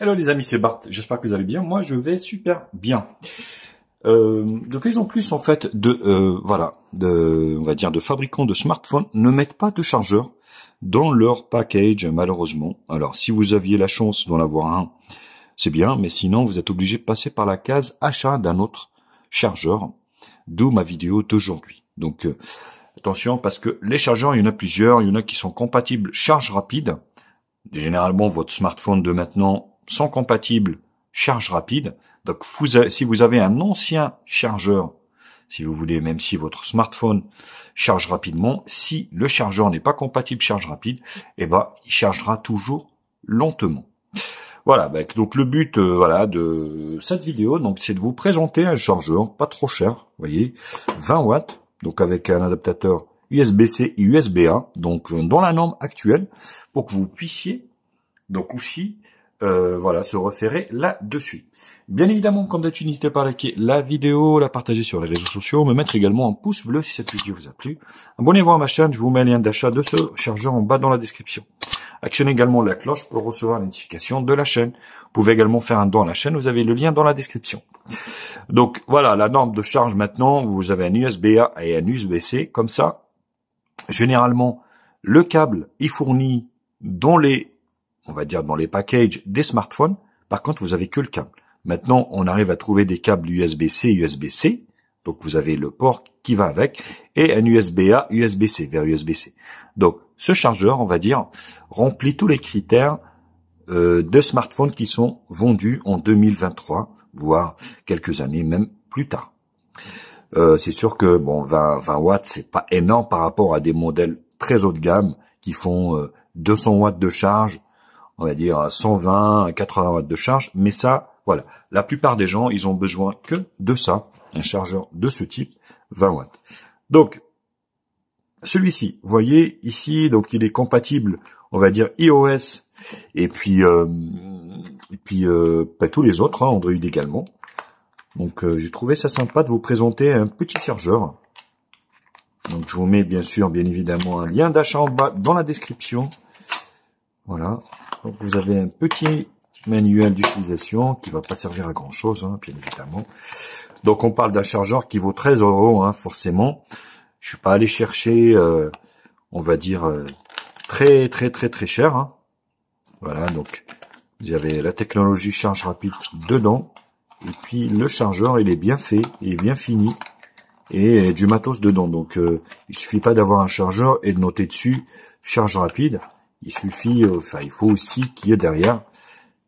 Hello les amis, c'est Bart, j'espère que vous allez bien. Moi je vais super bien de plus en plus en fait de euh, voilà de on va dire de fabricants de smartphones ne mettent pas de chargeur dans leur package malheureusement. Alors si vous aviez la chance d'en avoir un, c'est bien, mais sinon vous êtes obligé de passer par la case achat d'un autre chargeur. D'où ma vidéo d'aujourd'hui. Donc euh, attention parce que les chargeurs, il y en a plusieurs, il y en a qui sont compatibles charge rapide. Généralement votre smartphone de maintenant sont compatibles charge rapide. Donc, vous si vous avez un ancien chargeur, si vous voulez, même si votre smartphone charge rapidement, si le chargeur n'est pas compatible charge rapide, eh ben, il chargera toujours lentement. Voilà, ben, donc le but euh, voilà de cette vidéo, donc c'est de vous présenter un chargeur pas trop cher, voyez, 20 watts, donc avec un adaptateur USB-C et USB-A, donc euh, dans la norme actuelle, pour que vous puissiez donc aussi euh, voilà, se référer là-dessus. Bien évidemment, comme d'habitude, n'hésitez pas à liker la vidéo, la partager sur les réseaux sociaux, me mettre également un pouce bleu si cette vidéo vous a plu. Abonnez-vous à ma chaîne, je vous mets le lien d'achat de ce chargeur en bas dans la description. Actionnez également la cloche pour recevoir les notification de la chaîne. Vous pouvez également faire un don à la chaîne, vous avez le lien dans la description. Donc voilà, la norme de charge maintenant, vous avez un USB-A et un USB-C, comme ça. Généralement, le câble est fourni dans les on va dire dans les packages des smartphones. Par contre, vous avez que le câble. Maintenant, on arrive à trouver des câbles USB-C, USB-C. Donc, vous avez le port qui va avec et un USB-A, USB-C vers USB-C. Donc, ce chargeur, on va dire, remplit tous les critères euh, de smartphones qui sont vendus en 2023, voire quelques années même plus tard. Euh, c'est sûr que bon 20, 20 watts c'est pas énorme par rapport à des modèles très haut de gamme qui font 200 euh, watts de charge on va dire 120, 80 watts de charge, mais ça, voilà. La plupart des gens, ils ont besoin que de ça, un chargeur de ce type, 20 watts. Donc, celui-ci, voyez ici, donc il est compatible, on va dire iOS, et puis, euh, et puis euh, tous les autres, hein, Android également. Donc euh, j'ai trouvé ça sympa de vous présenter un petit chargeur. Donc je vous mets bien sûr, bien évidemment, un lien d'achat en bas dans la description. Voilà, donc vous avez un petit manuel d'utilisation qui va pas servir à grand chose, hein, bien évidemment. Donc on parle d'un chargeur qui vaut 13 euros, hein, forcément. Je suis pas allé chercher, euh, on va dire, euh, très très très très cher. Hein. Voilà, donc vous avez la technologie charge rapide dedans. Et puis le chargeur, il est bien fait, il est bien fini. Et du matos dedans. Donc euh, il suffit pas d'avoir un chargeur et de noter dessus charge rapide il suffit, euh, enfin, il faut aussi qu'il y ait derrière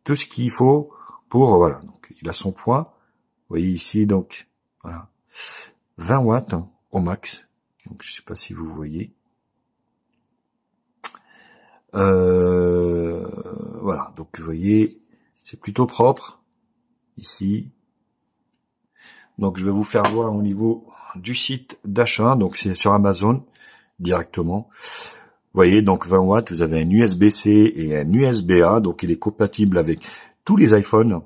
tout ce qu'il faut pour, euh, voilà. Donc, il a son poids. Vous voyez ici, donc, voilà. 20 watts hein, au max. Donc, je sais pas si vous voyez. Euh, voilà. Donc, vous voyez, c'est plutôt propre. Ici. Donc, je vais vous faire voir au niveau du site d'achat. Donc, c'est sur Amazon directement voyez, donc 20 watts, vous avez un USB-C et un USB-A, donc il est compatible avec tous les iPhones,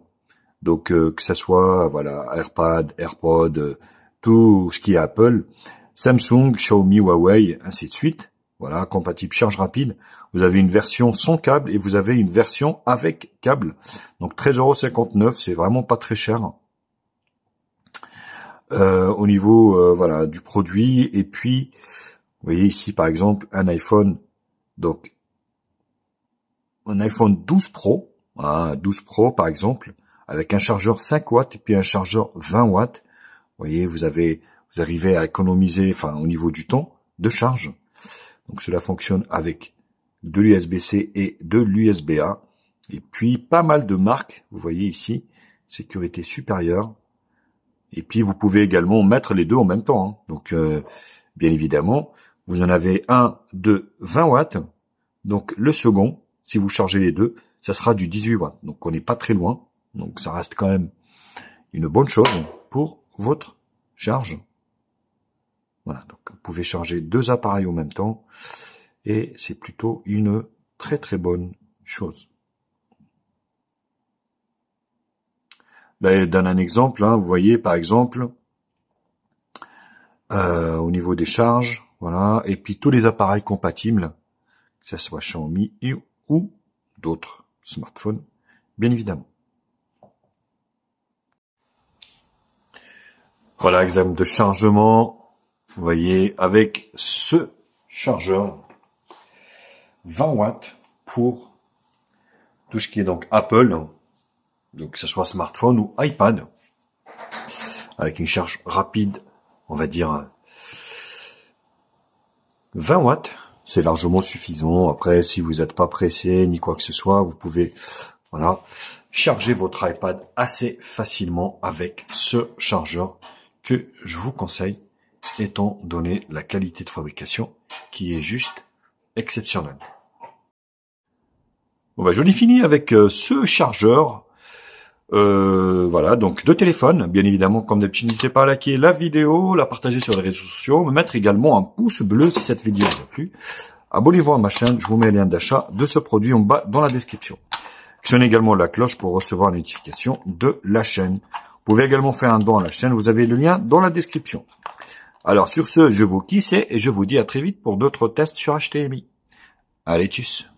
donc euh, que ce soit voilà AirPad, AirPod, euh, tout ce qui est Apple, Samsung, Xiaomi, Huawei, ainsi de suite. Voilà, compatible charge rapide. Vous avez une version sans câble et vous avez une version avec câble. Donc 13,59€, c'est vraiment pas très cher. Euh, au niveau voilà du produit et puis vous voyez ici, par exemple, un iPhone, donc, un iPhone 12 Pro, un hein, 12 Pro, par exemple, avec un chargeur 5 watts et puis un chargeur 20 watts. Vous voyez, vous avez, vous arrivez à économiser, enfin, au niveau du temps de charge. Donc, cela fonctionne avec de l'USB-C et de l'USB-A. Et puis, pas mal de marques, vous voyez ici, sécurité supérieure. Et puis, vous pouvez également mettre les deux en même temps. Hein. Donc, euh, bien évidemment, vous en avez un de 20 watts. Donc le second, si vous chargez les deux, ça sera du 18 watts. Donc on n'est pas très loin. Donc ça reste quand même une bonne chose pour votre charge. Voilà, donc vous pouvez charger deux appareils en même temps et c'est plutôt une très très bonne chose. Donne un exemple, hein, vous voyez par exemple euh, au niveau des charges, voilà. Et puis tous les appareils compatibles, que ce soit Xiaomi ou d'autres smartphones, bien évidemment. Voilà, exemple de chargement. Vous voyez, avec ce chargeur, 20 watts pour tout ce qui est donc Apple, donc que ce soit smartphone ou iPad, avec une charge rapide, on va dire 20 watts, c'est largement suffisant. Après, si vous n'êtes pas pressé ni quoi que ce soit, vous pouvez voilà, charger votre iPad assez facilement avec ce chargeur que je vous conseille étant donné la qualité de fabrication qui est juste exceptionnelle. Bon ben, j'en fini avec euh, ce chargeur euh, voilà, donc deux téléphones, bien évidemment, comme d'habitude, n'hésitez pas à liker la vidéo, la partager sur les réseaux sociaux, me mettre également un pouce bleu si cette vidéo vous a plu. Abonnez-vous à ma chaîne, je vous mets le lien d'achat de ce produit en bas dans la description. Actionnez également la cloche pour recevoir les notifications de la chaîne. Vous pouvez également faire un don à la chaîne, vous avez le lien dans la description. Alors sur ce, je vous kisse et je vous dis à très vite pour d'autres tests sur HTMI. Allez, tchuss